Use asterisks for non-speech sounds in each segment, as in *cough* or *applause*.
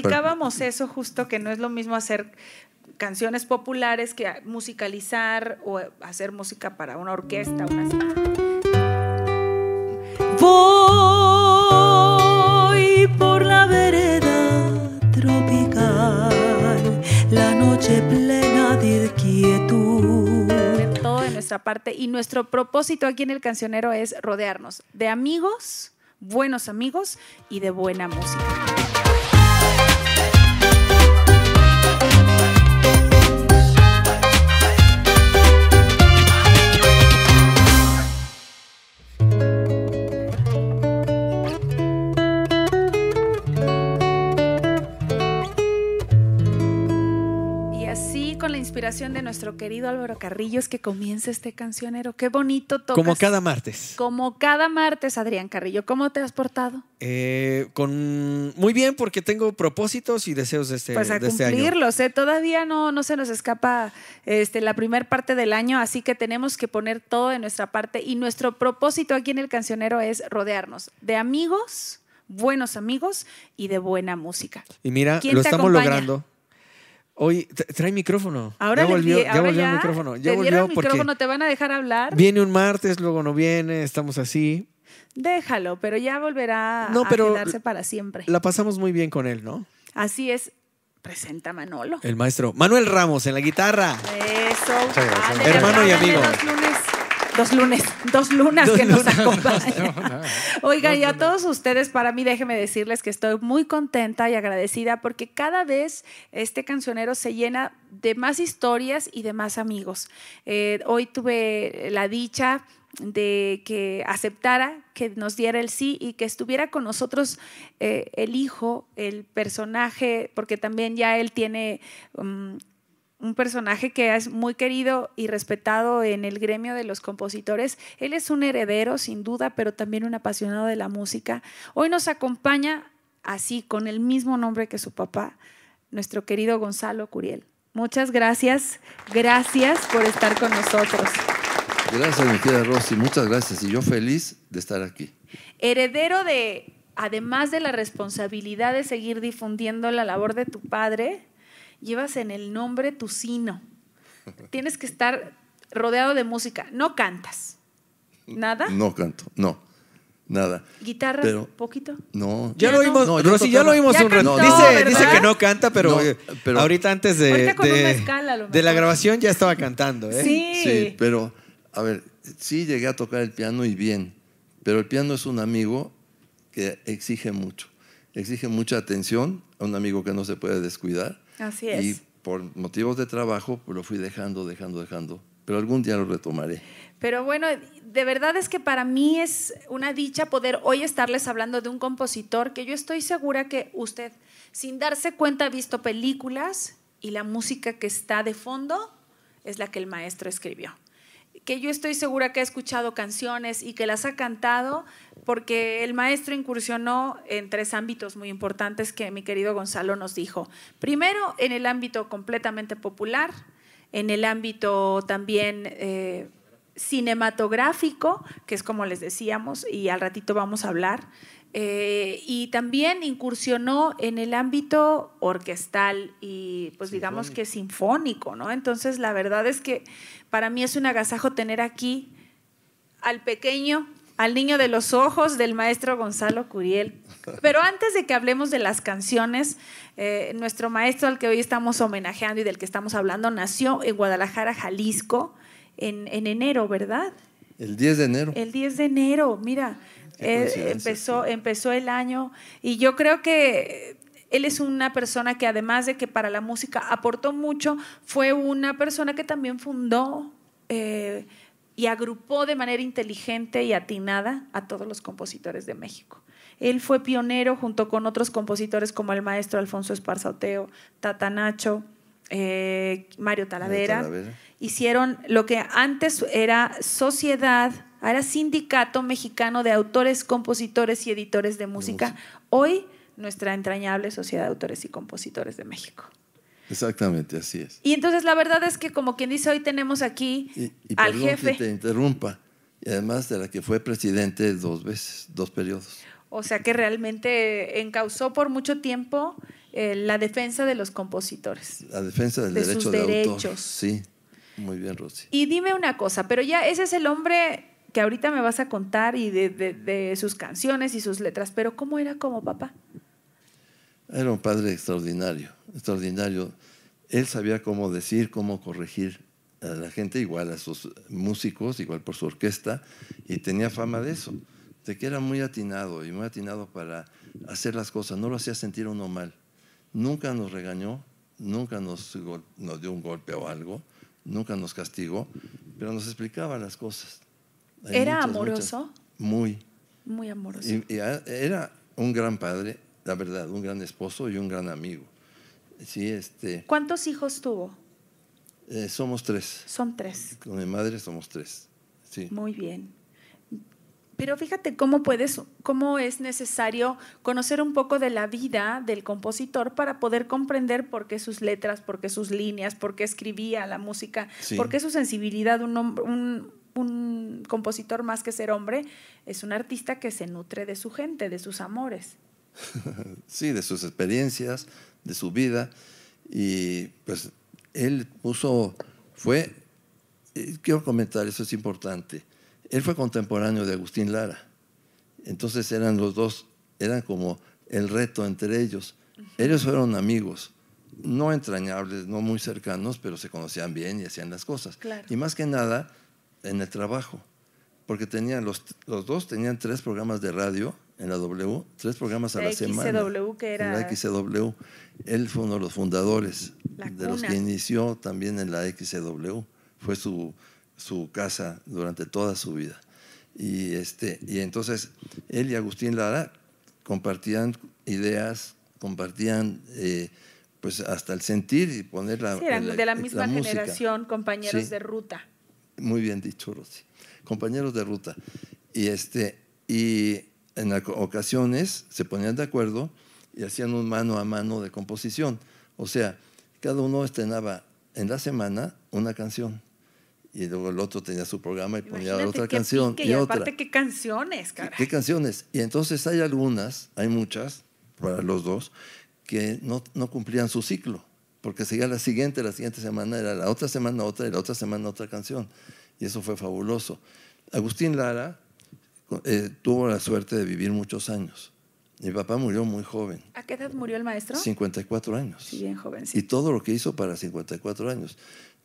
Explicábamos eso justo, que no es lo mismo hacer canciones populares que musicalizar o hacer música para una orquesta, una... Voy por la vereda tropical, la noche plena de quietud. Todo de nuestra parte y nuestro propósito aquí en el cancionero es rodearnos de amigos, buenos amigos y de buena música. inspiración de nuestro querido Álvaro Carrillo es que comience este cancionero. Qué bonito todo. Como cada martes. Como cada martes, Adrián Carrillo. ¿Cómo te has portado? Eh, con muy bien, porque tengo propósitos y deseos de este, pues a este cumplirlos, ¿eh? Todavía no, no se nos escapa este, la primer parte del año, así que tenemos que poner todo de nuestra parte. Y nuestro propósito aquí en el cancionero es rodearnos de amigos, buenos amigos y de buena música. Y mira, lo estamos logrando. Hoy trae micrófono. Ahora ya volvió, ya volvió el micrófono. Ya te el micrófono, te van a dejar hablar. Viene un martes, luego no viene, estamos así. Déjalo, pero ya volverá a quedarse para siempre. La pasamos muy bien con él, ¿no? Así es. Presenta Manolo. El maestro Manuel Ramos en la guitarra. Eso. Hermano y amigo dos lunes, dos lunas que nos *laughs* acompañan. Oiga, y a todos ustedes, para mí déjenme decirles que estoy muy contenta y agradecida porque cada vez este cancionero se llena de más historias y de más amigos. Eh, hoy tuve la dicha de que aceptara, que nos diera el sí y que estuviera con nosotros eh, el hijo, el personaje, porque también ya él tiene mm, un personaje que es muy querido y respetado en el gremio de los compositores. Él es un heredero, sin duda, pero también un apasionado de la música. Hoy nos acompaña así, con el mismo nombre que su papá, nuestro querido Gonzalo Curiel. Muchas gracias, gracias por estar con nosotros. Gracias, mi querida Rosy, muchas gracias y yo feliz de estar aquí. Heredero de, además de la responsabilidad de seguir difundiendo la labor de tu padre, llevas en el nombre tu sino. Tienes que estar rodeado de música. No cantas. ¿Nada? No canto, no. Nada. ¿Guitarra? Pero, poquito. No. Ya, lo vimos, ya lo un rato. dice, que no canta, pero, pero ahorita antes de, de, la grabación ya estaba cantando. ¿eh? Sí, pero, a ver, sí llegué a tocar el piano y bien, pero el piano es un amigo que exige mucho exige mucha atención a un amigo que no se puede descuidar. Así es. Y por motivos de trabajo lo fui dejando, dejando, dejando. Pero algún día lo retomaré. Pero bueno, de verdad es que para mí es una dicha poder hoy estarles hablando de un compositor que yo estoy segura que usted, sin darse cuenta, ha visto películas y la música que está de fondo es la que el maestro escribió que yo estoy segura que ha escuchado canciones y que las ha cantado, porque el maestro incursionó en tres ámbitos muy importantes que mi querido Gonzalo nos dijo. Primero, en el ámbito completamente popular, en el ámbito también... Eh, cinematográfico, que es como les decíamos, y al ratito vamos a hablar, eh, y también incursionó en el ámbito orquestal y pues digamos que sinfónico, ¿no? Entonces la verdad es que para mí es un agasajo tener aquí al pequeño, al niño de los ojos del maestro Gonzalo Curiel. *laughs* Pero antes de que hablemos de las canciones, eh, nuestro maestro al que hoy estamos homenajeando y del que estamos hablando nació en Guadalajara, Jalisco, en, en enero, ¿verdad? El 10 de enero. El 10 de enero, mira, eh, empezó, empezó el año y yo creo que él es una persona que además de que para la música aportó mucho, fue una persona que también fundó eh, y agrupó de manera inteligente y atinada a todos los compositores de México. Él fue pionero junto con otros compositores como el maestro Alfonso Oteo, Tata Nacho, eh, Mario Talavera, hicieron lo que antes era sociedad, era sindicato mexicano de autores, compositores y editores de música. Hoy nuestra entrañable Sociedad de Autores y Compositores de México. Exactamente, así es. Y entonces la verdad es que como quien dice, hoy tenemos aquí al jefe. te interrumpa, y además de la que fue presidente dos veces, dos periodos. O sea que realmente encausó por mucho tiempo eh, la defensa de los compositores. La defensa del de derecho de derechos. Autor. Sí, muy bien, Rosy. Y dime una cosa, pero ya ese es el hombre que ahorita me vas a contar y de sus canciones y sus letras, pero ¿cómo era como papá? Era un padre extraordinario, extraordinario. Él sabía cómo decir, cómo corregir a la gente, igual a sus músicos, igual por su orquesta, y tenía fama de eso, de que era muy atinado y muy atinado para hacer las cosas, no lo hacía sentir uno mal nunca nos regañó, nunca nos, dio un golpe o algo, nunca nos castigó, pero nos explicaba las cosas. ¿Era amoroso? muy. Muy amoroso. era un gran padre, la verdad, un gran esposo y un gran amigo. Sí, este, ¿Cuántos hijos tuvo? Eh, somos tres. Son tres. Con mi madre somos tres. Sí. Muy bien. Pero fíjate cómo puedes, cómo es necesario conocer un poco de la vida del compositor para poder comprender por qué sus letras, por qué sus líneas, por qué escribía la música, por qué su sensibilidad, un, un compositor más que ser hombre, es un artista que se nutre de su gente, de sus amores. *laughs* sí, de sus experiencias, de su vida. Y pues él puso, fue, eh, quiero comentar, eso es importante él fue contemporáneo de Agustín Lara. Entonces eran los dos, eran como el reto entre ellos. Ellos fueron amigos, no entrañables, no muy cercanos, pero se conocían bien y hacían las cosas. Y más que nada en el trabajo, porque tenían los, los dos tenían tres programas de radio en la W, tres programas a la, la semana. XW, que era... la XW. Él fue uno de los fundadores, de los que inició también en la XW. Fue su su casa durante toda su vida. Y, este, y entonces él y Agustín Lara compartían ideas, compartían eh, pues hasta el sentir y poner la... de la misma generación, compañeros de ruta. Muy bien dicho, Compañeros de ruta. Y, este, y en ocasiones se ponían de acuerdo y hacían un mano a mano de composición. O sea, cada uno estrenaba en la semana una canción y luego el otro tenía su programa y ponía otra canción. y, aparte, ¿qué canciones? ¿Qué canciones? Y entonces hay algunas, hay muchas, para los dos, que no, no cumplían su ciclo, porque seguía la siguiente, la siguiente semana era la otra semana otra y la otra semana otra canción. Y eso fue fabuloso. Agustín Lara eh, tuvo la suerte de vivir muchos años. Mi papá murió muy joven. ¿A qué edad murió el maestro? 54 años. Sí, bien joven. Y todo lo que hizo para 54 años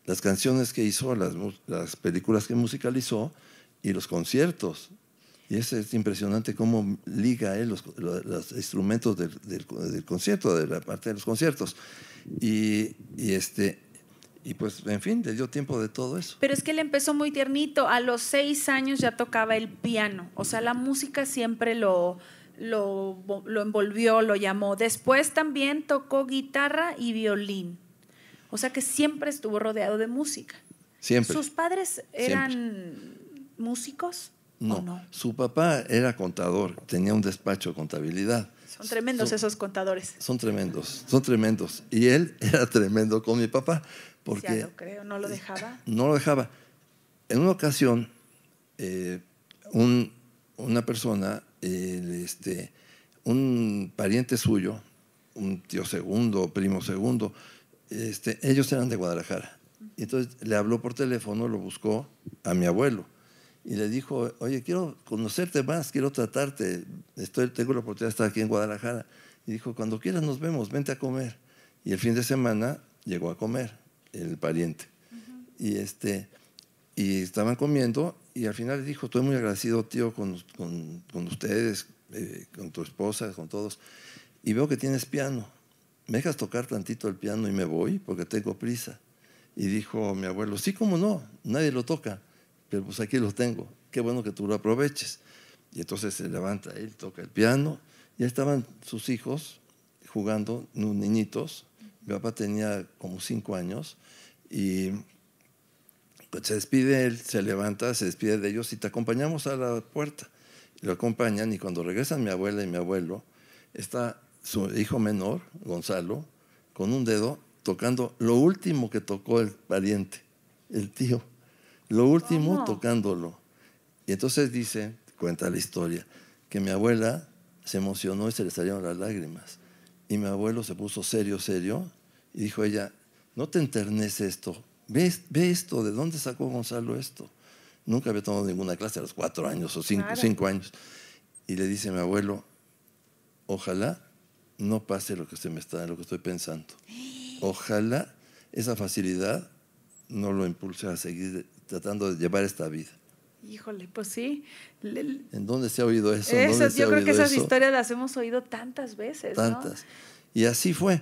las canciones que hizo, las, películas que musicalizó y los conciertos. Y es, es impresionante cómo liga él los, instrumentos del, concierto, de la parte de los conciertos. Y, este, y pues, en fin, le dio tiempo de todo eso. Pero es que él empezó muy tiernito. A los seis años ya tocaba el piano. O sea, la música siempre lo, lo envolvió, lo llamó. Después también tocó guitarra y violín. O sea que siempre estuvo rodeado de música. Siempre. ¿Sus padres eran músicos? No, no, Su papá era contador, tenía un despacho de contabilidad. Son tremendos esos contadores. Son tremendos, son tremendos. Y él *laughs* era tremendo con mi papá. Porque creo, no lo dejaba. No lo dejaba. En una ocasión, eh, una persona, este, un pariente suyo, un tío segundo, primo segundo, este, ellos eran de Guadalajara. Y entonces le habló por teléfono, lo buscó a mi abuelo y le dijo, oye, quiero conocerte más, quiero tratarte, estoy, tengo la oportunidad de estar aquí en Guadalajara. Y dijo, cuando quieras nos vemos, vente a comer. Y el fin de semana llegó a comer el pariente. Y este y estaban comiendo y al final le dijo, estoy muy agradecido, tío, con, con, ustedes, eh, con tu esposa, con todos. Y veo que tienes piano. ¿me dejas tocar tantito el piano y me voy? Porque tengo prisa. Y dijo mi abuelo, sí, cómo no, nadie lo toca, pero pues aquí lo tengo, qué bueno que tú lo aproveches. Y entonces se levanta él, toca el piano, Ya estaban sus hijos jugando, unos niñitos. Mi papá tenía como cinco años, y pues, se despide él, se levanta, se despide de ellos y te acompañamos a la puerta. Lo acompañan y cuando regresan mi abuela y mi abuelo, está su hijo menor, Gonzalo, con un dedo tocando lo último que tocó el pariente, el tío. Lo último tocándolo. Y entonces dice, cuenta la historia, que mi abuela se emocionó y se le salieron las lágrimas. Y mi abuelo se puso serio, serio, y dijo ella, no te enternes esto, ve, ve esto, ¿de dónde sacó Gonzalo esto? Nunca había tomado ninguna clase a los cuatro años o cinco, cinco años. Y le dice mi abuelo, ojalá no pase lo que se me está, lo que estoy pensando. Ojalá esa facilidad no lo impulse a seguir tratando de llevar esta vida. Híjole, pues sí. ¿En dónde se ha oído eso? yo creo que esas historias las hemos oído tantas veces. Tantas. Y así fue.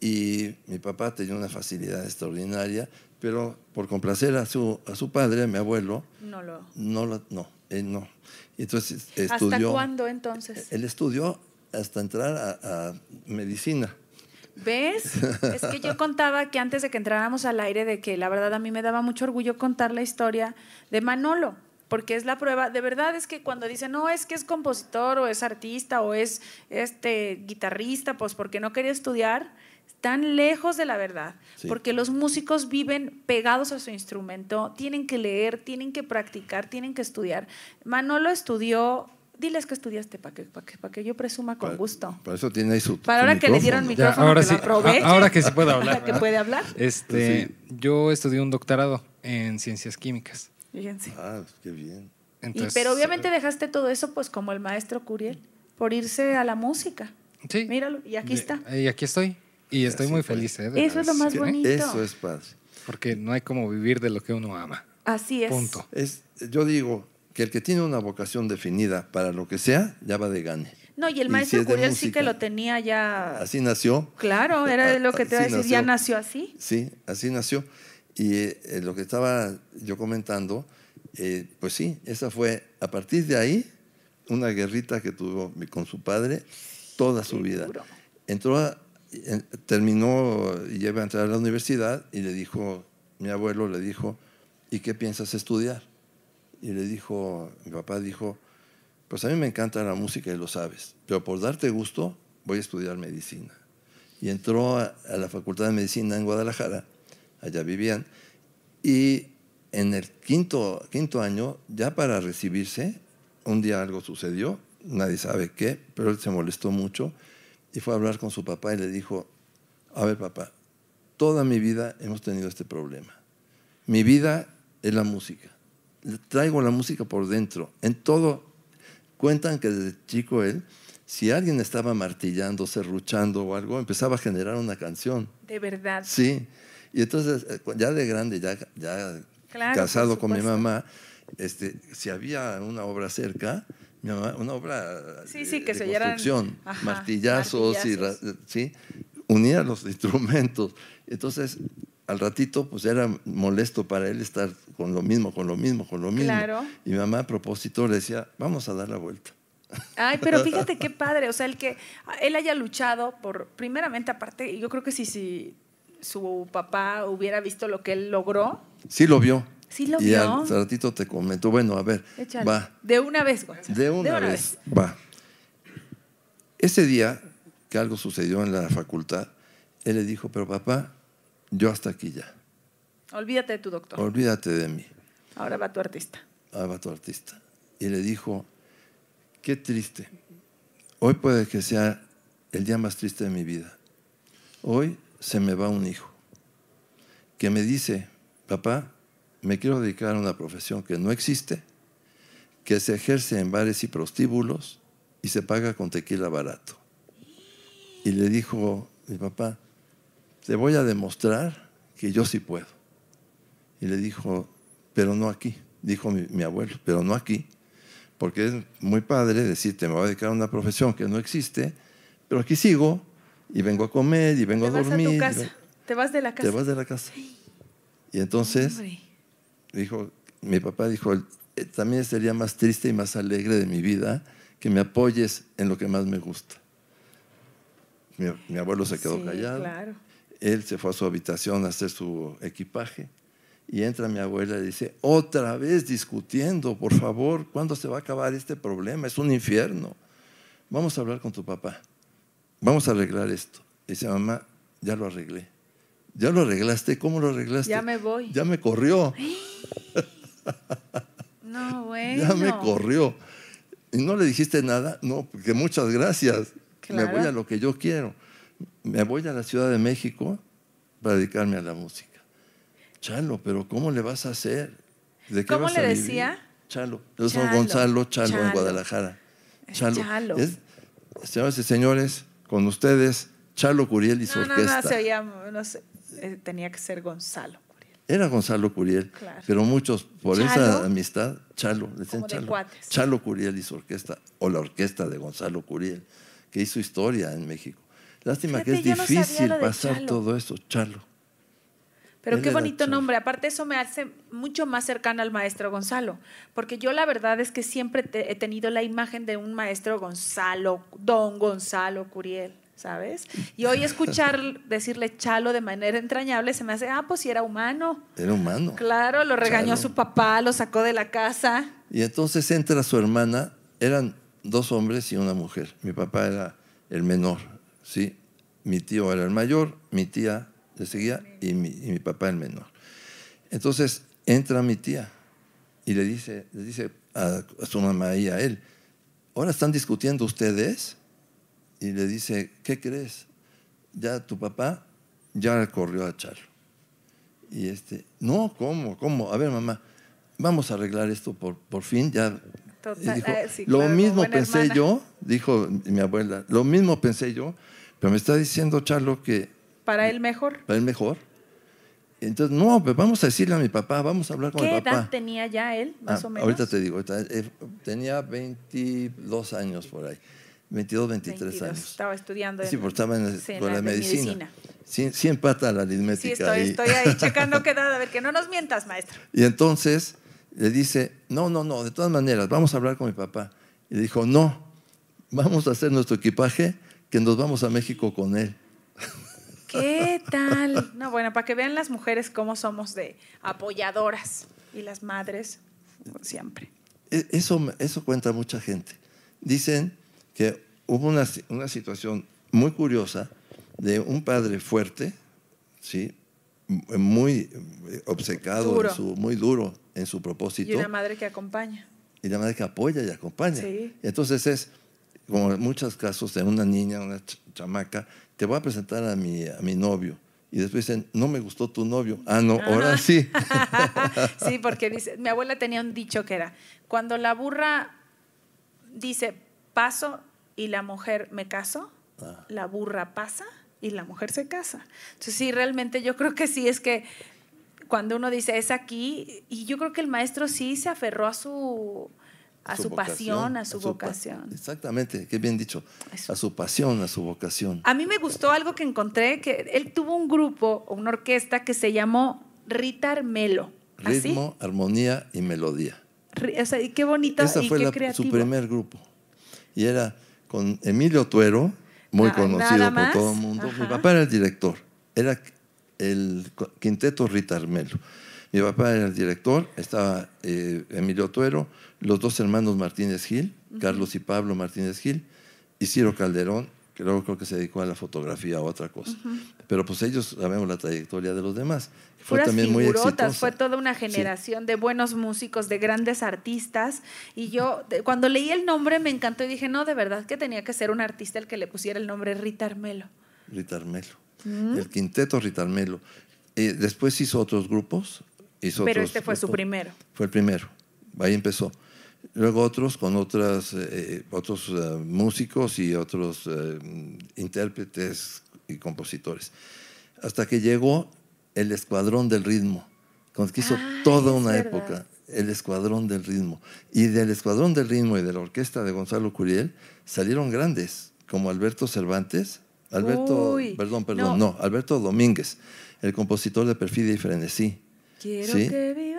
Y mi papá tenía una facilidad extraordinaria, pero por complacer a su, a su padre, a mi abuelo, no lo... No, lo, no él no. Entonces estudió... ¿Hasta cuándo entonces? Él estudió hasta entrar a, medicina. ¿Ves? Es que yo *laughs* contaba que antes de que entráramos al aire, de que la verdad a mí me daba mucho orgullo contar la historia de Manolo, porque es la prueba, de verdad es que cuando dicen, no, es que es compositor o es artista o es este guitarrista, pues porque no quería estudiar, están lejos de la verdad, porque los músicos viven pegados a su instrumento, tienen que leer, tienen que practicar, tienen que estudiar. Manolo estudió Diles que estudiaste para que, para que, yo presuma con gusto. Para eso tiene ahí su. Para ahora que le dieron micrófono, ahora que sí, Ahora que se puede hablar. Ahora que puede hablar. Este, Yo estudié un doctorado en ciencias químicas. Fíjense. Ah, pues, qué bien. pero obviamente eh, dejaste todo eso, pues como el maestro Curiel, por irse a la música. Sí. Míralo, y aquí está. Y aquí estoy. Y estoy muy pues. feliz. ¿eh? Eso es lo más bonito. Eso es paz. Porque no hay como vivir de lo que uno ama. Así es. Punto. Es, yo digo, que el que tiene una vocación definida para lo que sea, ya va de gane. No, y el maestro Curiel sí que lo tenía ya. Así nació. Claro, era lo que *laughs* te iba a decir, ya nació así. Sí, así nació. Y eh, lo que estaba yo comentando, eh, pues sí, esa fue, a partir de ahí, una guerrita que tuvo con su padre toda su vida. Entró terminó y lleva a entrar a la universidad y le dijo, mi abuelo le dijo, ¿y qué piensas estudiar? y le dijo, mi papá dijo, pues a mí me encanta la música y lo sabes, pero por darte gusto voy a estudiar medicina. Y entró a, a la Facultad de Medicina en Guadalajara, allá vivían, y en el quinto, quinto año, ya para recibirse, un día algo sucedió, nadie sabe qué, pero él se molestó mucho y fue a hablar con su papá y le dijo, a ver papá, toda mi vida hemos tenido este problema. Mi vida es la música traigo la música por dentro. En todo, cuentan que desde chico él, si alguien estaba martillando, serruchando o algo, empezaba a generar una canción. De verdad. Sí. Y entonces, eh, ya de grande, ya, ya casado con mi mamá, este, si había una obra cerca, una obra sí, eh, sí, que se construcción, martillazos, Y, ¿sí? unía los *laughs* instrumentos. Entonces, al ratito pues era molesto para él estar con lo mismo, con lo mismo, con lo mismo. Y mi mamá a propósito le decía, vamos a dar la vuelta. Ay, pero *laughs* fíjate qué padre, o sea, el que él haya luchado por, primeramente aparte, yo creo que si, su papá hubiera visto lo que él logró. Sí lo vio. Sí lo y al ratito te comentó, bueno, a ver, va. De una vez, güey. De una, vez, va. Ese día que algo sucedió en la facultad, él le dijo, pero papá, yo hasta aquí ya. Olvídate de tu doctor. Olvídate de mí. Ahora va tu artista. Ahora va tu artista. Y le dijo, qué triste. Hoy puede que sea el día más triste de mi vida. Hoy se me va un hijo que me dice, papá, me quiero dedicar a una profesión que no existe, que se ejerce en bares y prostíbulos y se paga con tequila barato. Y le dijo mi papá, te voy a demostrar que yo sí puedo. Y le dijo, pero no aquí, dijo mi, abuelo, pero no aquí, porque es muy padre decirte, me voy a dedicar a una profesión que no existe, pero aquí sigo y vengo a comer y vengo a dormir. Vas a tu casa. te vas de la casa. Te vas de la casa. Y entonces, dijo, mi papá dijo, eh, también sería más triste y más alegre de mi vida que me apoyes en lo que más me gusta. Mi, abuelo se quedó callado. Claro él se fue a su habitación a hacer su equipaje y entra mi abuela y dice, otra vez discutiendo, por favor, ¿cuándo se va a acabar este problema? Es un infierno. Vamos a hablar con tu papá, vamos a arreglar esto. dice, mamá, ya lo arreglé. ¿Ya lo arreglaste? ¿Cómo lo arreglaste? Ya me voy. Ya me corrió. *gasps* *laughs* no, bueno. Ya me corrió. ¿Y no le dijiste nada? No, porque muchas gracias. Me voy a lo que yo quiero me voy a la Ciudad de México para dedicarme a la música. Chalo, pero ¿cómo le vas a hacer? ¿De qué ¿Cómo vas le a decía? Chalo. Yo soy Gonzalo Chalo, en Guadalajara. Chalo. señoras y señores, con ustedes, Chalo Curiel y su orquesta. No, no, se no eh, tenía que ser Gonzalo Curiel. Era Gonzalo Curiel, pero muchos, por esa amistad, Chalo, decían Chalo. Chalo Curiel y su orquesta, o la orquesta de Gonzalo Curiel, que hizo historia en México. Lástima que es difícil pasar todo eso, Chalo. Pero qué bonito nombre. Aparte eso me hace mucho más cercana al maestro Gonzalo, porque yo la verdad es que siempre he tenido la imagen de un maestro Gonzalo, don Gonzalo Curiel, ¿sabes? Y hoy escuchar *laughs* decirle Chalo de manera entrañable se me hace, ah, pues si era humano. Era humano. Claro, lo regañó a su papá, lo sacó de la casa. Y entonces entra su hermana, eran dos hombres y una mujer. Mi papá era el menor, ¿sí? Mi tío era el mayor, mi tía le seguía y mi, papá el menor. Entonces entra mi tía y le dice, le dice a, su mamá y a él, ahora están discutiendo ustedes y le dice, ¿qué crees? Ya tu papá ya corrió a echarlo Y este, no, ¿cómo? ¿Cómo? A ver, mamá, vamos a arreglar esto por, fin, ya. Eh, lo mismo pensé yo, dijo mi abuela, lo mismo pensé yo pero me está diciendo Charlo que... Para él mejor. Para él mejor. Entonces, no, pero pues vamos a decirle a mi papá, vamos a hablar con mi papá. ¿Qué edad tenía ya él, ah, más o menos? Ahorita te digo, eh, tenía 22 años por ahí. 22, 23 años. Estaba estudiando. En, sí, porque estaba en, la, medicina. Sí, sí, empata la aritmética. Sí, estoy, ahí. checando *laughs* qué edad, a ver, que no nos mientas, maestro. Y entonces le dice, no, no, no, de todas maneras, vamos a hablar con mi papá. Y le dijo, no, vamos a hacer nuestro equipaje, que nos vamos a México con él. ¿Qué tal? No, bueno, para que vean las mujeres cómo somos de apoyadoras y las madres siempre. E, eso, eso cuenta mucha gente. Dicen que hubo una, situación muy curiosa de un padre fuerte, ¿sí? muy obcecado, muy duro en su propósito. Y una madre que acompaña. Y la madre que apoya y acompaña. Entonces es como en muchos casos de una niña, una chamaca, te voy a presentar a mi, a mi novio. Y después dicen, no me gustó tu novio. Ah, no, ah, ahora sí. *laughs* sí, porque dice, mi abuela tenía un dicho que era, cuando la burra dice paso y la mujer me caso, ah. la burra pasa y la mujer se casa. Entonces sí, realmente yo creo que sí es que cuando uno dice es aquí, y yo creo que el maestro sí se aferró a su, a su, pasión, a su, vocación. Exactamente, qué bien dicho. A su pasión, a su vocación. A mí me gustó algo que encontré, que él tuvo un grupo, una orquesta que se llamó Rita Armelo. ¿Ah, Ritmo, armonía y melodía. y qué bonito fue su primer grupo. Y era con Emilio Tuero, muy ah, conocido por todo el mundo. Mi papá era el director. Era el quinteto Rita Armelo. Mi papá era el director, estaba eh, Emilio Tuero, los dos hermanos Martínez Gil, Carlos y Pablo Martínez Gil, y Ciro Calderón, que luego creo que se dedicó a la fotografía o otra cosa. Pero pues ellos sabemos la trayectoria de los demás. Fue también muy Fue toda una generación de buenos músicos, de grandes artistas. Y yo, cuando leí el nombre, me encantó y dije, no, de verdad que tenía que ser un artista el que le pusiera el nombre Ritarmelo. Ritarmelo. El quinteto Ritarmelo. Eh, después hizo otros grupos, pero este fue su primero. Fue el primero, ahí empezó. Luego otros con otras, eh, eh, otros eh, músicos y otros intérpretes y compositores. Hasta que llegó el Escuadrón del Ritmo, conquistó que ah, toda una época el Escuadrón del Ritmo. Y del Escuadrón del Ritmo y de la orquesta de Gonzalo Curiel salieron grandes, como Alberto Cervantes, Alberto, perdón, perdón, no. Alberto Domínguez, el compositor de Perfidia y Frenesí, Quiero que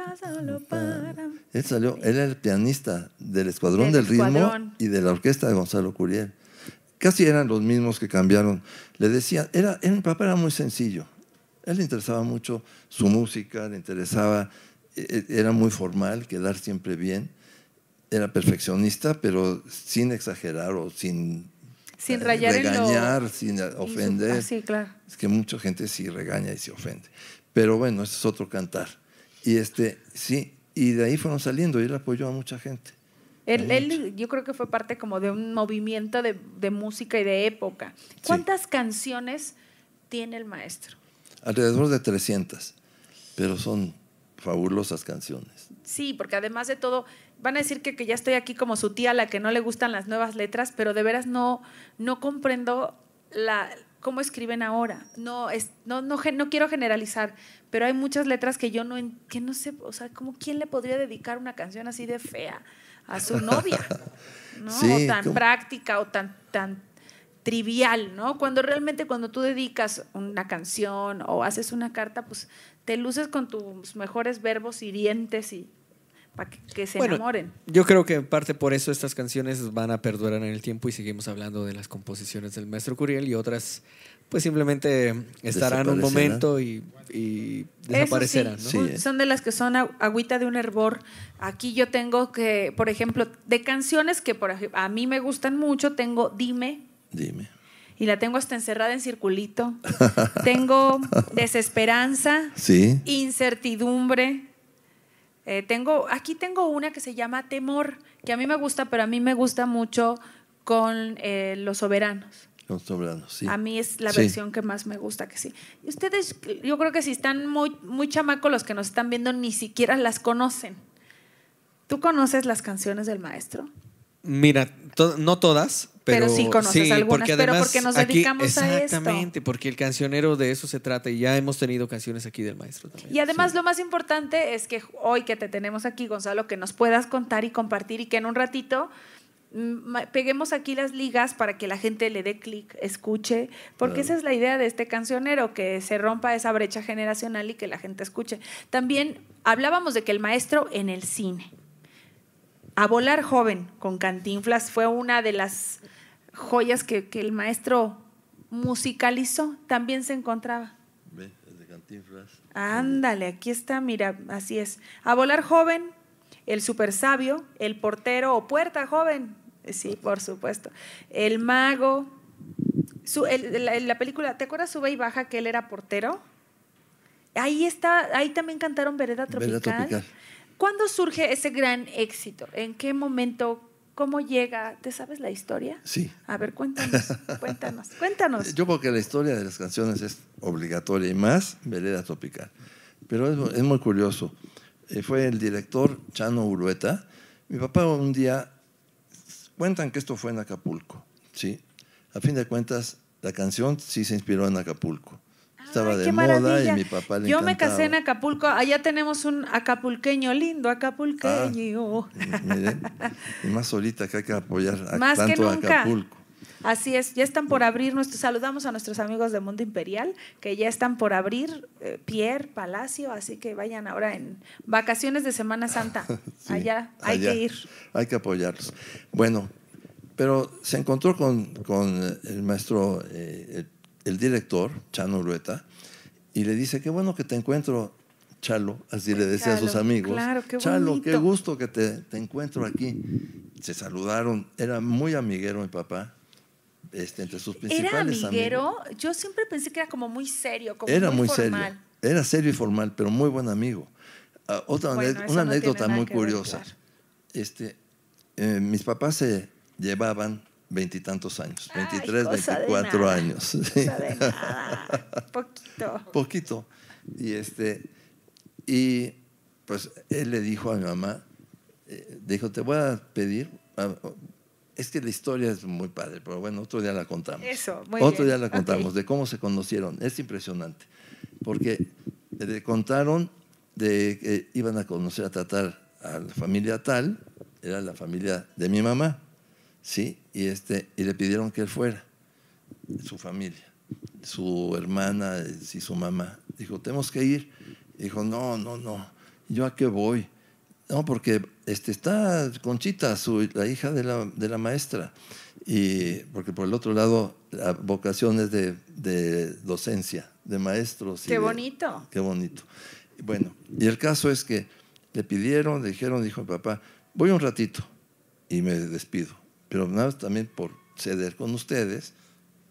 Él salió, él era el pianista del Escuadrón del, Ritmo y de la orquesta de Gonzalo Curiel. Casi eran los mismos que cambiaron. Le decía, era, papá era muy sencillo. Él le interesaba mucho su música, le interesaba, e, e, era muy formal, quedar siempre bien. Era perfeccionista, pero sin exagerar o sin sin eh, regañar, sin ofender. Ah, claro. Es que mucha gente sí regaña y se ofende. Pero bueno, este es otro cantar. Y este, sí, y de ahí fueron saliendo y él apoyó a mucha gente. Él, yo creo que fue parte como de un movimiento de, música y de época. ¿Cuántas canciones tiene el maestro? Alrededor de 300, pero son fabulosas canciones. Sí, porque además de todo, van a decir que, que ya estoy aquí como su tía, la que no le gustan las nuevas letras, pero de veras no, no comprendo la, cómo escriben ahora. No, es, no, no, no, quiero generalizar, pero hay muchas letras que yo no, que no sé, o sea, ¿cómo, ¿quién le podría dedicar una canción así de fea a su novia? *laughs* ¿no? o tan práctica o tan, tan trivial, ¿no? Cuando realmente cuando tú dedicas una canción o haces una carta, pues te luces con tus mejores verbos hirientes y para que, se enamoren. Yo creo que en parte por eso estas canciones van a perdurar en el tiempo y seguimos hablando de las composiciones del maestro Curiel y otras pues simplemente estarán un momento y, desaparecerán. Son de las que son agüita de un hervor. Aquí yo tengo que, por ejemplo, de canciones que a mí me gustan mucho, tengo Dime. Dime. Y la tengo hasta encerrada en circulito. *laughs* tengo desesperanza. Sí. Incertidumbre. Eh, tengo, aquí tengo una que se llama Temor, que a mí me gusta, pero a mí me gusta mucho con eh, los soberanos. Los soberanos, sí. A mí es la versión que más me gusta, que sí. Ustedes, yo creo que si están muy, muy chamacos los que nos están viendo, ni siquiera las conocen. ¿Tú conoces las canciones del maestro? Mira, no todas, pero, sí conoces algunas, pero porque nos dedicamos a esto. Exactamente, porque el cancionero de eso se trata y ya hemos tenido canciones aquí del maestro también. Y además lo más importante es que hoy que te tenemos aquí, Gonzalo, que nos puedas contar y compartir y que en un ratito mm, peguemos aquí las ligas para que la gente le dé clic, escuche, porque esa es la idea de este cancionero, que se rompa esa brecha generacional y que la gente escuche. También hablábamos de que el maestro en el cine. A volar joven con Cantinflas fue una de las joyas que, el maestro musicalizó también se encontraba. Ve, el de Cantinflas. Ándale, aquí está, mira, así es. A volar joven, el super sabio, el portero o puerta joven. Sí, por supuesto. El mago. la, película, ¿te acuerdas Sube y Baja que él era portero? Ahí está, ahí también cantaron Vereda Tropical. Vereda Tropical. ¿Cuándo surge ese gran éxito? ¿En qué momento? cómo llega. ¿Te sabes la historia? Sí. A ver, cuéntanos, *laughs* cuéntanos, cuéntanos. Yo porque la historia de las canciones es obligatoria y más vereda tropical. Pero es, muy curioso. Eh, fue el director Chano Urueta. Mi papá un día, cuentan que esto fue en Acapulco, ¿sí? A fin de cuentas, la canción sí se inspiró en Acapulco estaba de moda y mi papá le Yo me casé en Acapulco, allá tenemos un acapulqueño lindo, acapulqueño. Ah, más solita que hay que apoyar tanto Acapulco. Así es, ya están por abrir, nuestro, saludamos a nuestros amigos de Mundo Imperial, que ya están por abrir eh, Pierre, Palacio, así que vayan ahora en vacaciones de Semana Santa. *laughs* allá hay que ir. Hay que apoyarlos. Bueno, pero se encontró con, el maestro, eh, el el director, Chano Urueta, y le dice, qué bueno que te encuentro, Chalo, así le decía a sus amigos. qué Chalo, qué gusto que te, encuentro aquí. Se saludaron, era muy amiguero mi papá. Este, entre sus principales ¿Era amiguero? Yo siempre pensé que era como muy serio, como era muy, Serio. Era serio y formal, pero muy buen amigo. Ah, otra una anécdota muy curiosa. este, eh, mis papás se llevaban veintitantos años, veintitrés, veinticuatro 24 años. *laughs* poquito. poquito. Y, este, y pues él le dijo a mi mamá, eh, dijo, te voy a pedir, es que la historia es muy padre, pero bueno, otro día la contamos. Eso, Otro día la contamos, de cómo se conocieron. Es impresionante, porque le contaron de que iban a conocer, a tratar a la familia tal, era la familia de mi mamá. ¿sí? Y, este, y le pidieron que él fuera, su familia, su hermana y su mamá. Dijo, tenemos que ir. Dijo, no, no, no, ¿yo a qué voy? No, porque este, está Conchita, su, la hija de la, maestra, y porque por el otro lado, la de, docencia, de maestros. Qué bonito. Qué bonito. Bueno, y el caso es que le pidieron, le dijeron, dijo papá, voy un ratito y me despido pero nada más también por ceder con ustedes,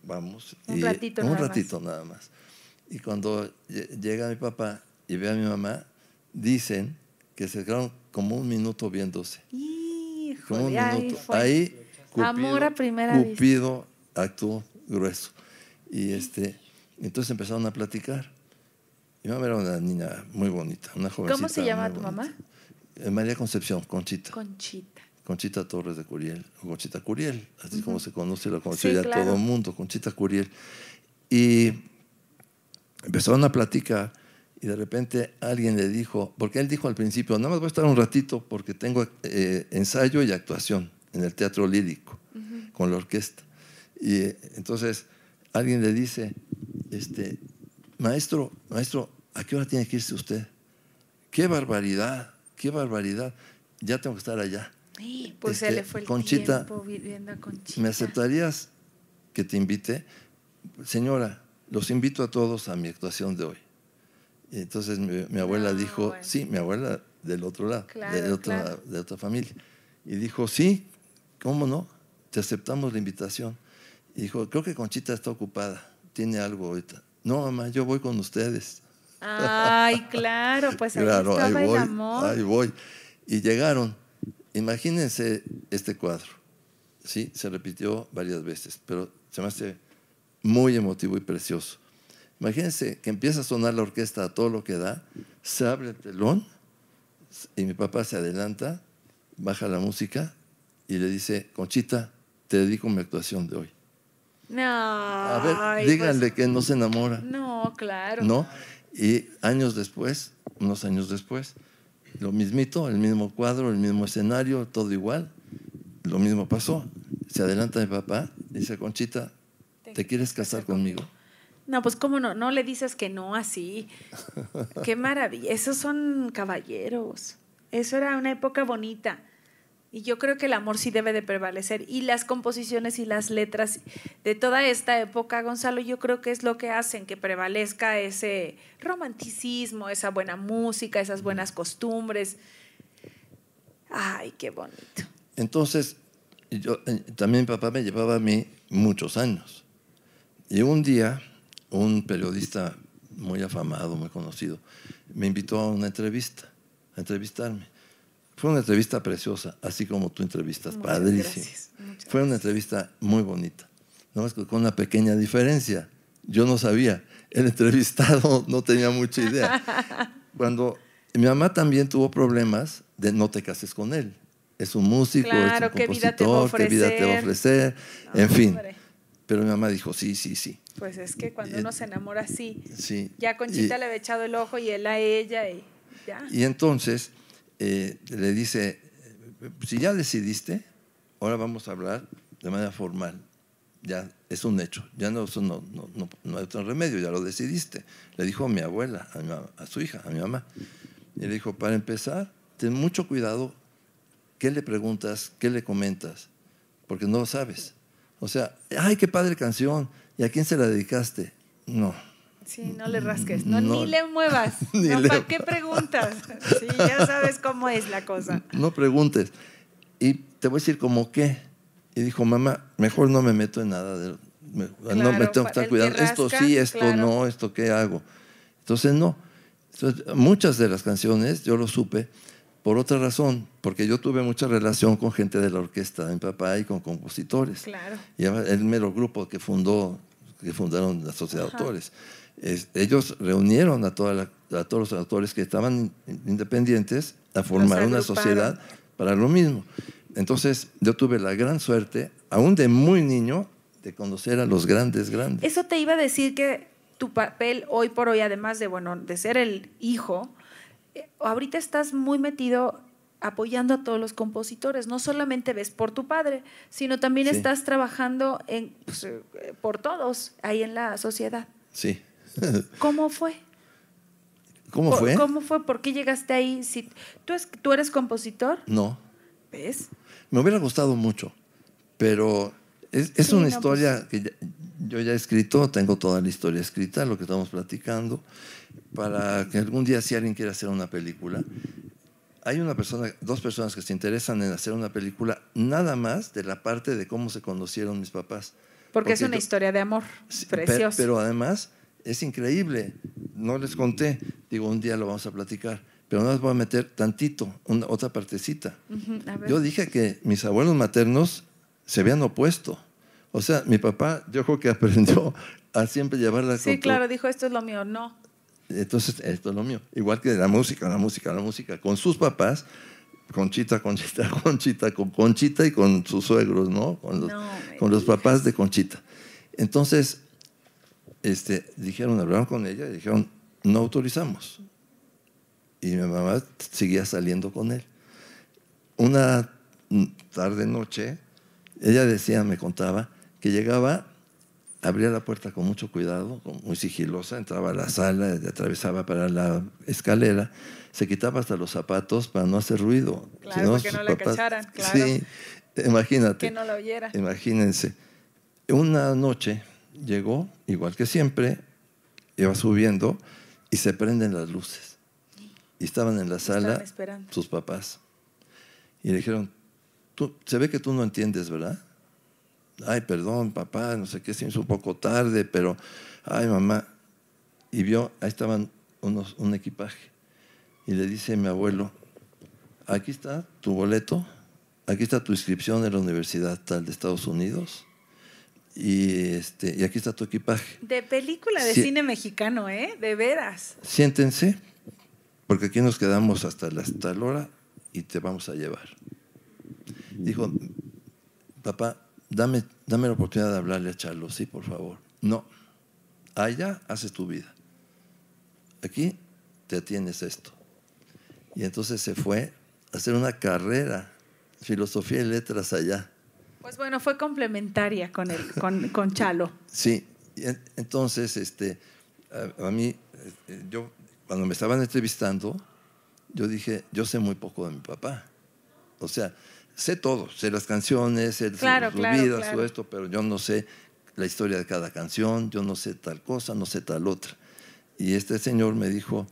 vamos. Un ratito Un nada ratito más. nada más. Y cuando llega mi papá y ve a mi mamá, dicen que se quedaron como un minuto viéndose. Híjole, Ahí, Cupido, Amor a primera Cupido vista. actuó grueso. Y este, entonces empezaron a platicar. Mi mamá era una niña muy bonita, una jovencita. ¿Cómo se llama tu mamá? Eh, María Concepción, Conchita. Conchita. Conchita Torres de Curiel, o Conchita Curiel, así como se conoce, la lo todo el mundo, Conchita Curiel. Y empezó a platicar y de repente alguien le dijo, porque él dijo al principio, nada más voy a estar un ratito porque tengo eh, ensayo y actuación en el teatro lírico con la orquesta. Y entonces alguien le dice, este, maestro, maestro, ¿a qué hora tiene que irse usted? ¡Qué barbaridad! ¡Qué barbaridad! Ya tengo que estar allá pues este, el Conchita, Conchita. ¿Me aceptarías que te invite? Señora, los invito a todos a mi actuación de hoy. entonces mi, abuela ah, dijo, sí, mi abuela del otro lado, de, otra, familia. Y dijo, sí, ¿cómo no? Te aceptamos la invitación. Y dijo, creo que Conchita está ocupada, tiene algo ahorita. No, mamá, yo voy con ustedes. Ay, claro, *laughs* pues ahí claro, voy, Ahí voy. Y llegaron Imagínense este cuadro. Sí, se repitió varias veces, pero se me hace muy emotivo y precioso. Imagínense que empieza a sonar la orquesta a todo lo que da, se abre el telón y mi papá se adelanta, baja la música y le dice, Conchita, te dedico mi actuación de hoy. No. A ver, pues díganle que no se enamora. No, claro. ¿No? Y años después, unos años después, lo mismito, el mismo cuadro, el mismo escenario, todo igual. Lo mismo pasó. Se adelanta el papá, dice Conchita, ¿te quieres casar conmigo? No, pues cómo no, no le dices que no así. Qué maravilla, esos son caballeros. Eso era una época bonita. Y yo creo que el amor sí debe de prevalecer. Y las composiciones y las letras de toda esta época, Gonzalo, yo creo que es lo que hacen que prevalezca ese romanticismo, esa buena música, esas buenas costumbres. Ay, qué bonito. Entonces, yo, eh, también papá me llevaba a mí muchos años. Y un día, un periodista muy afamado, muy conocido, me invitó a una entrevista, a entrevistarme. Fue una entrevista preciosa, así como tú entrevistas, Muchas padrísimo. Fue una entrevista muy bonita, no con una pequeña diferencia. Yo no sabía, el entrevistado *laughs* no tenía mucha idea. *laughs* Cuando mi mamá también tuvo problemas de no te cases con él. Es un músico, es un compositor, qué vida te va a ofrecer, en fin. Pero mi mamá dijo, sí, sí, sí. Pues es que cuando uno se enamora así, sí. ya Conchita le había echado el ojo y él a ella y ya. Y entonces eh, le dice, si ya decidiste, ahora vamos a hablar de manera formal. Ya es un hecho, ya no, no, no, no hay otro remedio, ya lo decidiste. Le dijo a mi abuela, a, a su hija, a mi mamá. Y le dijo, para empezar, ten mucho cuidado qué le preguntas, qué le comentas, porque no lo sabes. O sea, ay, qué padre canción, ¿y a quién se la dedicaste? No, Sí, no le rasques, no, ni le muevas. *laughs* ¿Para qué preguntas? *laughs* ya sabes cómo es la cosa. No preguntes. Y te voy a decir como qué. Y dijo, mamá, mejor no me meto en nada. no me tengo que estar cuidando. esto sí, esto no, esto qué hago. Entonces, no. muchas de las canciones, yo lo supe, por otra razón, porque yo tuve mucha relación con gente de la orquesta en papá y con compositores. Claro. Y el mero grupo que fundó que fundaron la Sociedad de Autores. ellos reunieron a, toda a, todos los autores que estaban independientes a formar una sociedad para lo mismo. Entonces, yo tuve la gran suerte, aún de muy niño, de conocer a los grandes, grandes. Eso te iba a decir que tu papel hoy por hoy, además de, bueno, de ser el hijo, eh, ahorita estás muy metido apoyando a todos los compositores. No solamente ves por tu padre, sino también estás trabajando pues, eh, por todos ahí en la sociedad. Sí. *laughs* ¿Cómo fue? ¿Cómo fue? ¿Cómo fue? ¿Por qué llegaste ahí? Si, ¿tú, eres compositor? No. ¿Ves? Me hubiera gustado mucho, pero es, una pues. historia que yo ya he escrito, tengo toda la historia escrita, lo que estamos platicando, para que algún día si alguien quiere hacer una película, hay una persona, dos personas que se interesan en hacer una película nada más de la parte de cómo se conocieron mis papás. Porque, es una historia de amor preciosa. Pero, además es increíble. No les conté. Digo, un día lo vamos a platicar. Pero no les voy a meter tantito, una, otra partecita. yo dije que mis abuelos maternos se habían opuesto. O sea, mi papá, yo creo que *laughs* aprendió a siempre llevar llevarla. Sí, claro, dijo, esto es lo mío, no. Entonces, esto es lo mío. Igual que la música, la música, la música, con sus papás, Conchita, Conchita, *laughs* Conchita, con Conchita y con sus suegros, ¿no? Con los, con los papás de Conchita. Entonces, este, dijeron, hablaron con ella y dijeron, no autorizamos. Y mi mamá seguía saliendo con él. Una tarde, noche, ella decía, me contaba, que llegaba abría la puerta con mucho cuidado, muy sigilosa, entraba a la sala, atravesaba para la escalera, se quitaba hasta los zapatos para no hacer ruido. Claro, si no, no la cacharan, claro. Sí, imagínate. Que no la oyera. Imagínense. Una noche llegó, igual que siempre, iba subiendo y se prenden las luces. Y estaban en la sala sus papás. Y le dijeron, tú, se ve que tú no entiendes, ¿verdad? ay, perdón, papá, no sé qué, se hizo un poco tarde, pero, ay, mamá. Y vio, ahí estaban unos, un equipaje. Y le dice a mi abuelo, aquí está tu boleto, aquí está tu inscripción en la universidad tal de Estados Unidos. Y, este, y aquí está tu equipaje. De película de cine mexicano, ¿eh? De veras. Siéntense, porque aquí nos quedamos hasta la tal hora y te vamos a llevar. Dijo, papá, dame, la oportunidad de hablarle a Chalo, sí, por favor. No, allá haces tu vida. Aquí te atienes esto. Y entonces se fue a hacer una carrera, filosofía y letras allá. Pues bueno, fue complementaria con, el, con, Chalo. *laughs* Sí, entonces, este, a, a, mí, eh, yo, cuando me estaban entrevistando, yo dije, yo sé muy poco de mi papá. O sea, sé todo, sé las canciones, el claro, de vida, esto, pero yo no sé la historia de cada canción, yo no sé tal cosa, no sé tal otra. Y este señor me dijo,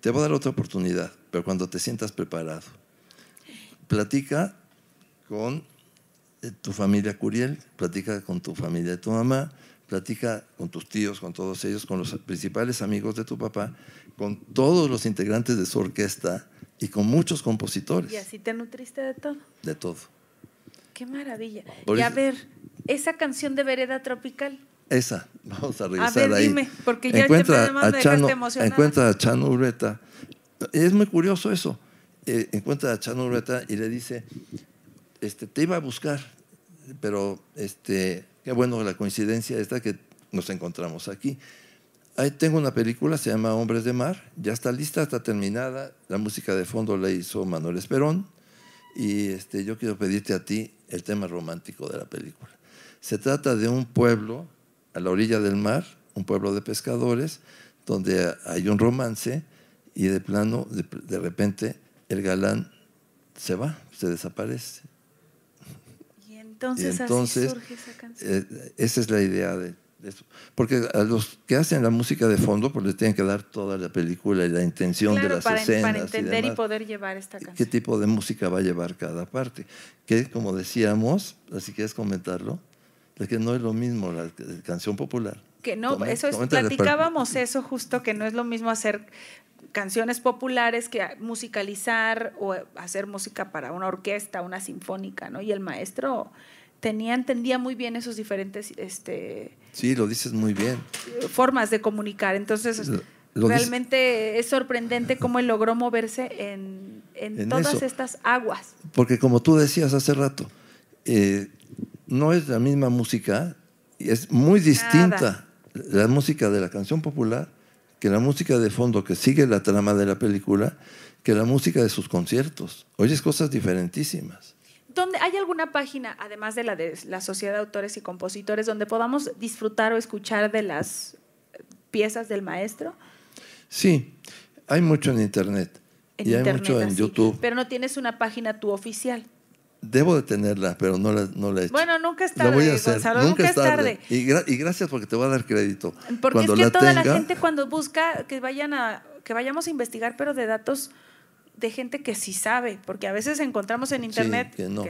te voy a dar otra oportunidad, pero cuando te sientas preparado, platica con eh, tu familia Curiel, platica con tu familia de tu mamá, platica con tus tíos, con todos ellos, con los principales amigos de tu papá, con todos los integrantes de su orquesta, y con muchos compositores. Y así te nutriste de todo. De todo. Qué maravilla. y a ver, esa canción de Vereda Tropical. Esa, vamos a regresar a ver, ahí. Dime, porque ya encuentra, te a Chano, encuentra a Chano Es muy curioso eso. Eh, encuentra a Chano Ureta y le dice, este, te iba a buscar, pero este, qué bueno la coincidencia esta que nos encontramos aquí. Ahí tengo una película, se llama Hombres de Mar, ya está lista, está terminada, la música de fondo la hizo Manuel Esperón y este, yo quiero pedirte a ti el tema romántico de la película. Se trata de un pueblo a la orilla del mar, un pueblo de pescadores, donde hay un romance y de plano, de, repente, el galán se va, se desaparece. Y entonces, así surge esa canción. Eh, esa es la idea de porque a los que hacen la música de fondo, pues les tienen que dar toda la película y la intención de las escenas. Para entender y, poder llevar esta canción. ¿Qué tipo de música va a llevar cada parte? Que, como decíamos, si quieres comentarlo, es que no es lo mismo la canción popular. Que no, eso es, platicábamos eso justo, que no es lo mismo hacer canciones populares que musicalizar o hacer música para una orquesta, una sinfónica, ¿no? Y el maestro tenía, entendía muy bien esos diferentes... Este, sí, lo dices muy bien. Formas de comunicar. Entonces, realmente es sorprendente cómo él logró moverse en, todas estas aguas. Porque como tú decías hace rato, eh, no es la misma música, es muy distinta la música de la canción popular que la música de fondo que sigue la trama de la película, que la música de sus conciertos. Oyes cosas diferentísimas. ¿Hay alguna página, además de la de la Sociedad de Autores y Compositores, donde podamos disfrutar o escuchar de las piezas del maestro? Sí, hay mucho en Internet. y hay mucho en YouTube. Pero no tienes una página tu oficial. Debo de tenerla, pero no la, no he hecho. Bueno, nunca es tarde, voy a hacer. nunca, tarde. Y, gracias porque te voy a dar crédito. Porque es que toda la gente cuando busca que vayan a que vayamos a investigar, pero de datos de gente que sí sabe, porque a veces encontramos en internet que, no.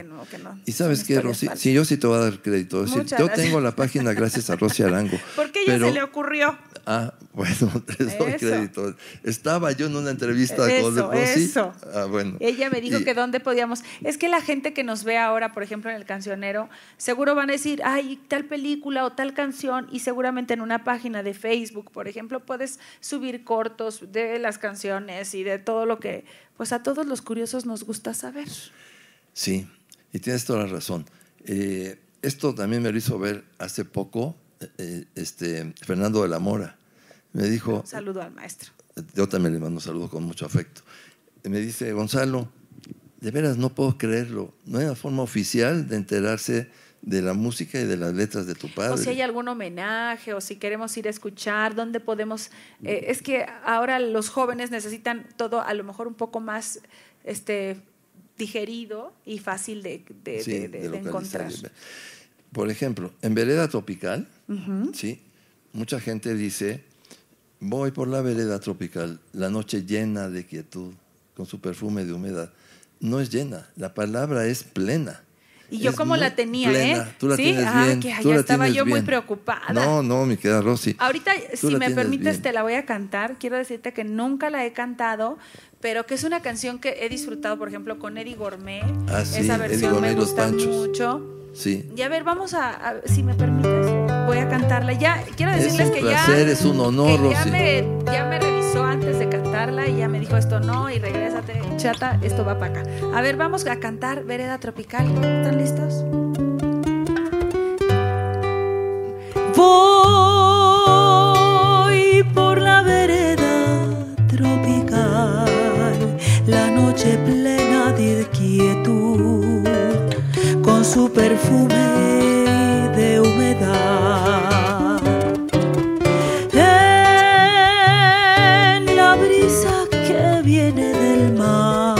Y sabes qué, Rosy, sí, yo sí te voy a dar crédito. yo tengo la página gracias a Rosy Arango. *laughs* ¿Por qué ella se le ocurrió? Ah, bueno, te *laughs* doy crédito. Estaba yo en una entrevista con Rosy. Eso. Ah, bueno. Ella me dijo que dónde podíamos. Es que la gente que nos ve ahora, por ejemplo, en el cancionero, seguro van a decir, ay, tal película o tal canción, y seguramente en una página de Facebook, por ejemplo, puedes subir cortos de las canciones y de todo lo que pues a todos los curiosos nos gusta saber. Sí, y tienes toda la razón. Eh, esto también me lo hizo ver hace poco eh, eh, este, Fernando de la Mora. Me dijo... saludo al maestro. Yo también le mando un saludo con mucho afecto. Me dice, Gonzalo, de veras no puedo creerlo. No hay una forma oficial de enterarse de la música y de las letras de tu padre. O si hay algún homenaje o si queremos ir a escuchar, dónde podemos... Eh, mm. es que ahora los jóvenes necesitan todo a lo mejor un poco más este, digerido y fácil de, encontrar. Por ejemplo, en Vereda Tropical, ¿sí? mucha gente dice, voy por la Vereda Tropical, la noche llena de quietud, con su perfume de humedad. No es llena, la palabra es plena. Y yo como la tenía, ¿eh? Tú la sí, que allá estaba yo muy preocupada. No, no, mi querida Rosy. Ahorita, si me permites, te la voy a cantar. Quiero decirte que nunca la he cantado, pero que es una canción que he disfrutado, por ejemplo, con Eddie Gourmet. Ah, Esa versión me gusta mucho. Sí. Y a ver, vamos a si me permites voy a cantarla. Ya, quiero decirles es un que placer, ya. Es un honor, ya, me, revisó antes de cantarla y ya me dijo esto no y regrésate, chata, esto va para acá. A ver, vamos a cantar Vereda Tropical. ¿Están listos? Voy por la vereda tropical, la noche plena de quietud, con su perfume en la brisa que viene del mar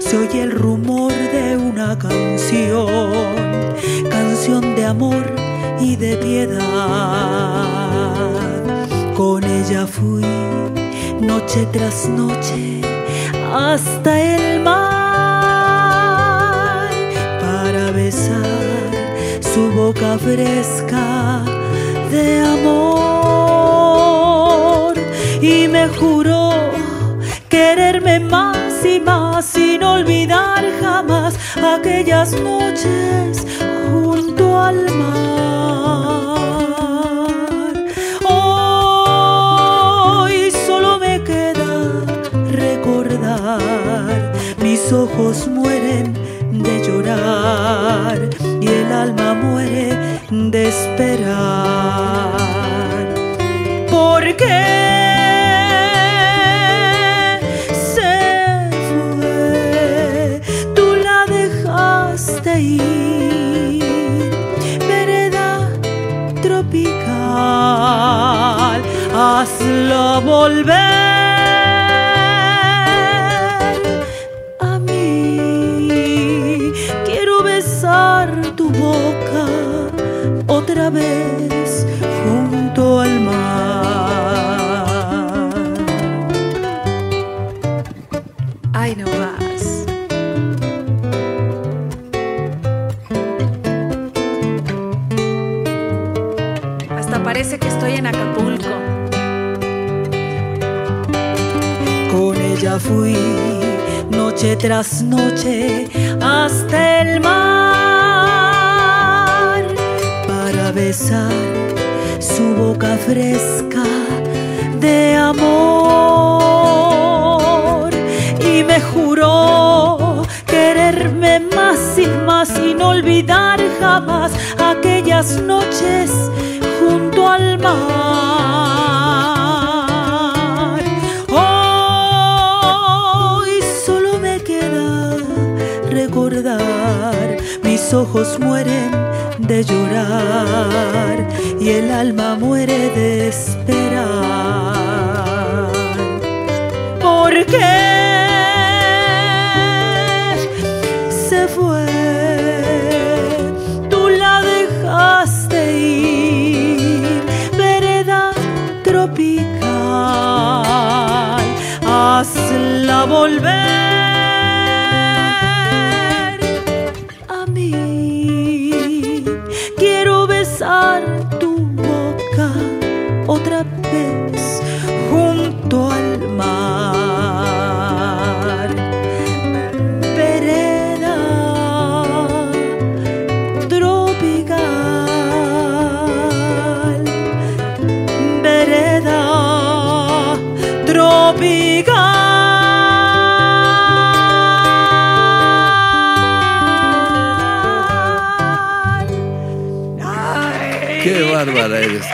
se oye el rumor de una canción, canción de amor y de piedad. Con ella fui noche tras noche hasta el boca fresca de amor y me juró quererme más y más sin olvidar jamás aquellas noches junto al mar. Hoy solo me queda recordar, mis ojos mueren de llorar de esperar. Porque se fue, tú la dejaste ir, vereda tropical, Hazlo volver. Tras noche hasta el mar para besar su boca fresca de amor y me juró quererme más y más sin olvidar jamás aquellas noches junto al mar. mueren de llorar y el alma muere de esperar. ¿Por qué se fue? Tú la dejaste ir, vereda tropical, hazla volver.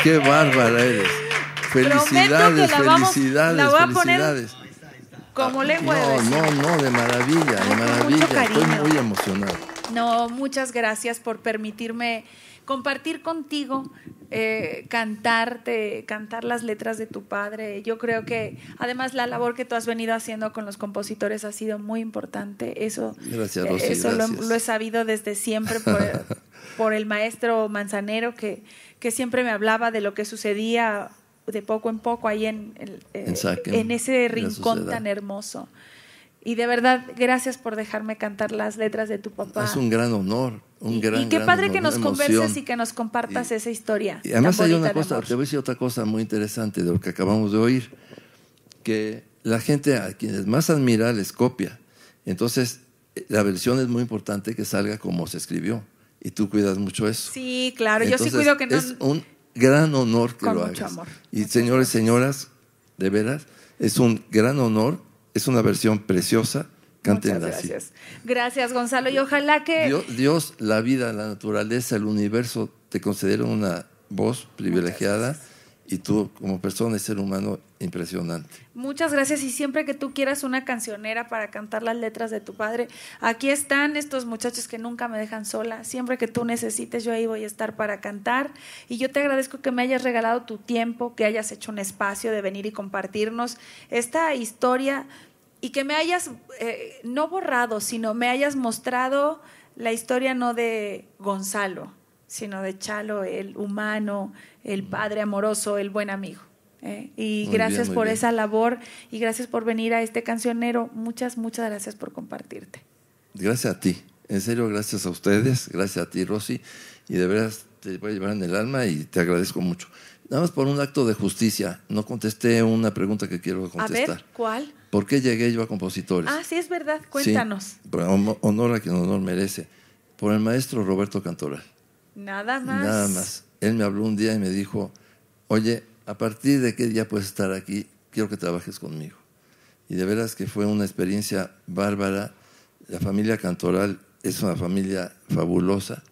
Qué bárbara eres. Felicidades, felicidades, felicidades. Poner como lengua no, de No, no, de maravilla, de maravilla. Estoy muy emocionado. No, muchas gracias por permitirme compartir contigo, eh, cantarte, cantar las letras de tu padre. Yo creo que además la labor que tú has venido haciendo con los compositores ha sido muy importante. Eso, gracias, gracias. Eh, lo, he sabido desde siempre *laughs* por el maestro Manzanero que que siempre me hablaba de lo que sucedía de poco en poco ahí en, eh, en, ese rincón tan hermoso. Y de verdad, gracias por dejarme cantar las letras de tu papá. Es un gran honor, un y, gran Y qué padre que nos converses y que nos compartas esa historia. Y además hay una cosa, te voy a decir otra cosa muy interesante de lo que acabamos de oír, que la gente a quienes más admira les copia. Entonces, eh, la versión es muy importante que salga como se escribió y tú cuidas mucho eso. Sí, claro, yo sí cuido que no. Es un gran honor que Con lo mucho hagas. Amor. Y señores, señoras, de veras, es un gran honor, es una versión preciosa. Muchas gracias. Gracias, Gonzalo. Y ojalá que. Dios, la vida, la naturaleza, el universo te considero una voz privilegiada y tú como persona y ser humano impresionante. Muchas gracias y siempre que tú quieras una cancionera para cantar las letras de tu padre, aquí están estos muchachos que nunca me dejan sola, siempre que tú necesites yo ahí voy a estar para cantar y yo te agradezco que me hayas regalado tu tiempo, que hayas hecho un espacio de venir y compartirnos esta historia y que me hayas eh, no borrado, sino me hayas mostrado la historia no de Gonzalo, sino de Chalo, el humano, el padre amoroso, el buen amigo. ¿eh? Y gracias por esa labor y gracias por venir a este cancionero. Muchas, muchas gracias por compartirte. Gracias a ti. En serio, gracias a ustedes, gracias a ti, Rosy. Y de veras te voy a llevar en el alma y te agradezco mucho. Nada más por un acto de justicia. No contesté una pregunta que quiero contestar. A ver, ¿cuál? ¿Por qué llegué yo a compositores? Ah, sí, es verdad. Cuéntanos. honor a quien honor merece. Por el maestro Roberto Cantoral. Nada más. Nada más. Él me habló un día y me dijo, oye, a partir de qué día puedes estar aquí, quiero que trabajes conmigo. Y de veras que fue una experiencia bárbara. La familia Cantoral es una familia fabulosa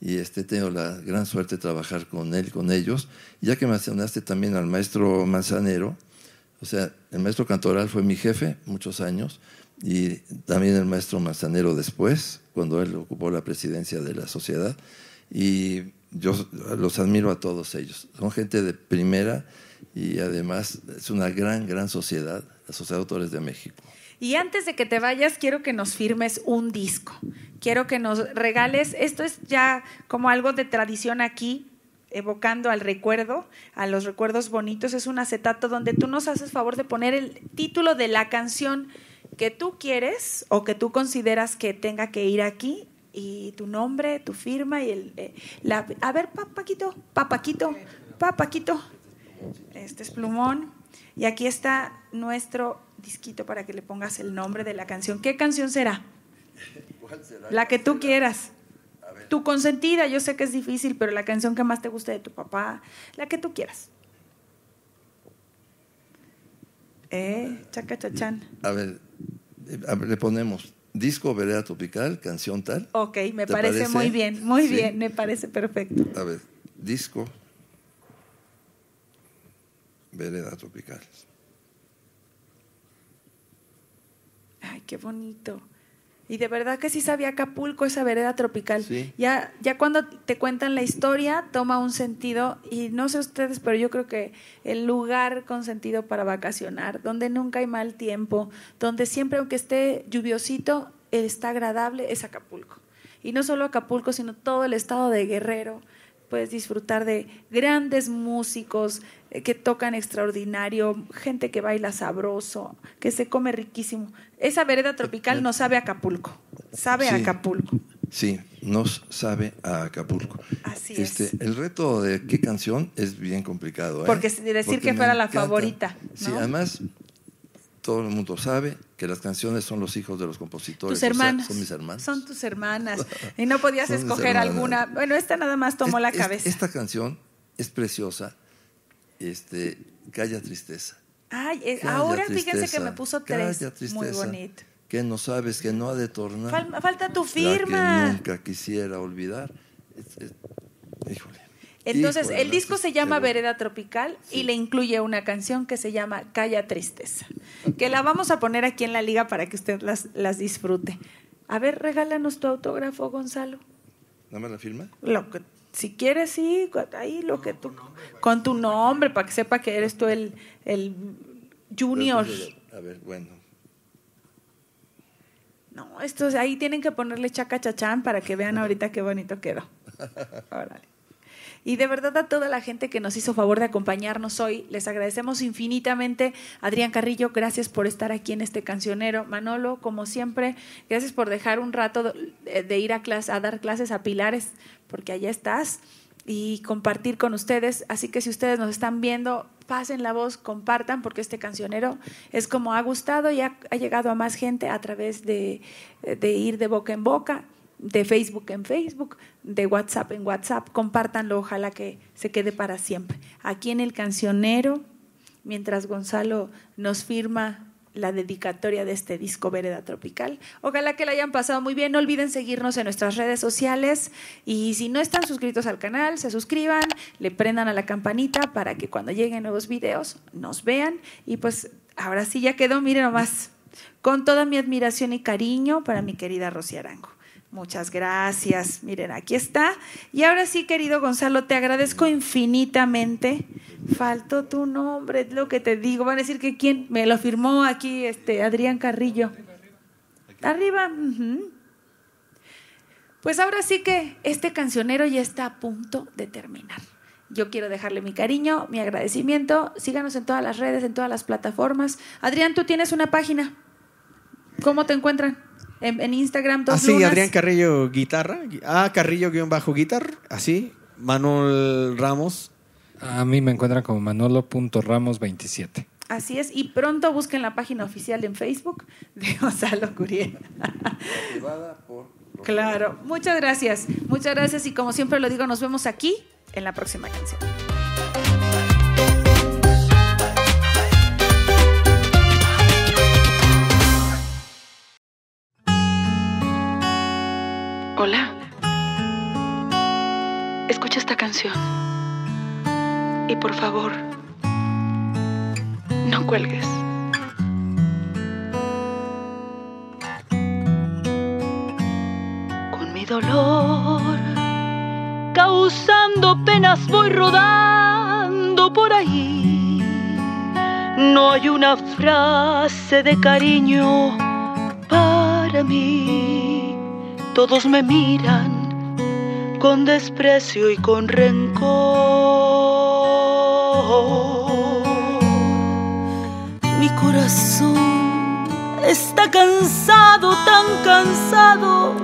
y este, tengo la gran suerte de trabajar con él, y con ellos. Ya que mencionaste también al maestro Manzanero, o sea, el maestro Cantoral fue mi jefe muchos años y también el maestro Manzanero después, cuando él ocupó la presidencia de la sociedad y yo los admiro a todos ellos. Son gente de primera y además es una gran, gran sociedad, la Sociedad de Autores de México. Y antes de que te vayas, quiero que nos firmes un disco. Quiero que nos regales, esto es ya como algo de tradición aquí, evocando al recuerdo, a los recuerdos bonitos, es un acetato donde tú nos haces favor de poner el título de la canción que tú quieres o que tú consideras que tenga que ir aquí y tu nombre, tu firma y el... Eh, la, a ver, papaquito, papaquito, papaquito. Este es plumón. Y aquí está nuestro disquito para que le pongas el nombre de la canción. ¿Qué canción será? La que tú quieras. Tu consentida, yo sé que es difícil, pero la canción que más te guste de tu papá, la que tú quieras. Eh, chaca chachan eh, A ver, le ponemos Disco Vereda Tropical, canción tal. Ok, me parece, muy bien, muy bien, me parece perfecto. A ver, disco Vereda Tropical. Ay, qué bonito. Y de verdad que sí sabía Acapulco, esa vereda tropical. Ya, ya cuando te cuentan la historia, toma un sentido. Y no sé ustedes, pero yo creo que el lugar con sentido para vacacionar, donde nunca hay mal tiempo, donde siempre, aunque esté lluviosito, está agradable, es Acapulco. Y no solo Acapulco, sino todo el estado de Guerrero. Puedes disfrutar de grandes músicos, eh, que tocan extraordinario, gente que baila sabroso, que se come riquísimo. Esa vereda tropical no sabe a Acapulco, sabe a Acapulco. Sí, nos sabe a Acapulco. Así este, es. El reto de qué canción es bien complicado. ¿eh? Porque decir que fuera la favorita. Sí, además todo el mundo sabe que las canciones son los hijos de los compositores. Tus hermanas. son mis hermanas. Son tus hermanas. *laughs* Y no podías escoger alguna. Bueno, esta nada más tomó la cabeza. esta canción es preciosa este, calla tristeza. Ay, eh, ahora fíjense que me puso tres. Muy bonito. Que no sabes, que no ha de tornar. falta tu firma. que nunca quisiera olvidar. Híjole. Entonces, el disco se llama Vereda Tropical y le incluye una canción que se llama Calla Tristeza, que la vamos a poner aquí en la liga para que usted las, disfrute. A ver, regálanos tu autógrafo, Gonzalo. ¿Dame la firma? Lo, si quieres, sí, ahí lo que tú. Con tu nombre, para que sepa que eres tú el, junior. A ver, bueno. No, esto ahí tienen que ponerle chaca chachán para que vean ahorita qué bonito quedó. *laughs* Y de verdad a toda la gente que nos hizo favor de acompañarnos hoy, les agradecemos infinitamente. Adrián Carrillo, gracias por estar aquí en este cancionero. Manolo, como siempre, gracias por dejar un rato de ir a, a dar clases a Pilares porque allá estás, y compartir con ustedes. Así que si ustedes nos están viendo, pasen la voz, compartan, porque este cancionero es como ha gustado y ha, llegado a más gente a través de, de ir de boca en boca de Facebook en Facebook, de WhatsApp en WhatsApp. Compartanlo, ojalá que se quede para siempre. Aquí en el cancionero, mientras Gonzalo nos firma la dedicatoria de este disco Vereda Tropical. Ojalá que la hayan pasado muy bien. No olviden seguirnos en nuestras redes sociales y si no están suscritos al canal, se suscriban, le prendan a la campanita para que cuando lleguen nuevos videos nos vean. Y pues ahora sí ya quedó, miren nomás, con toda mi admiración y cariño para mi querida Rosy Arango. Muchas gracias. Miren, aquí está. Y ahora sí, querido Gonzalo, te agradezco infinitamente. Faltó tu nombre, es lo que te digo. Van a decir que quién me lo firmó aquí, este Adrián Carrillo. Arriba. Pues ahora sí que este cancionero ya está a punto de terminar. Yo quiero dejarle mi cariño, mi agradecimiento. Síganos en todas las redes, en todas las plataformas. Adrián, tú tienes una página. ¿Cómo te encuentran? En, Instagram, dos Así, ah, sí, Adrián Carrillo Guitarra. Ah, Carrillo-Guitar. bajo, Así. Manuel Ramos. A mí me encuentran como manolo.ramos27. Así es, y pronto busquen la página oficial en Facebook de *laughs* Gonzalo Curiel. claro, muchas gracias, muchas gracias y como siempre lo digo, nos vemos aquí en la próxima canción. Hola. Escucha esta canción. Y por favor, no cuelgues. Con mi dolor, causando penas, voy rodando por ahí. No hay una frase de cariño para mí todos me miran con desprecio y con rencor. Mi corazón está cansado, tan cansado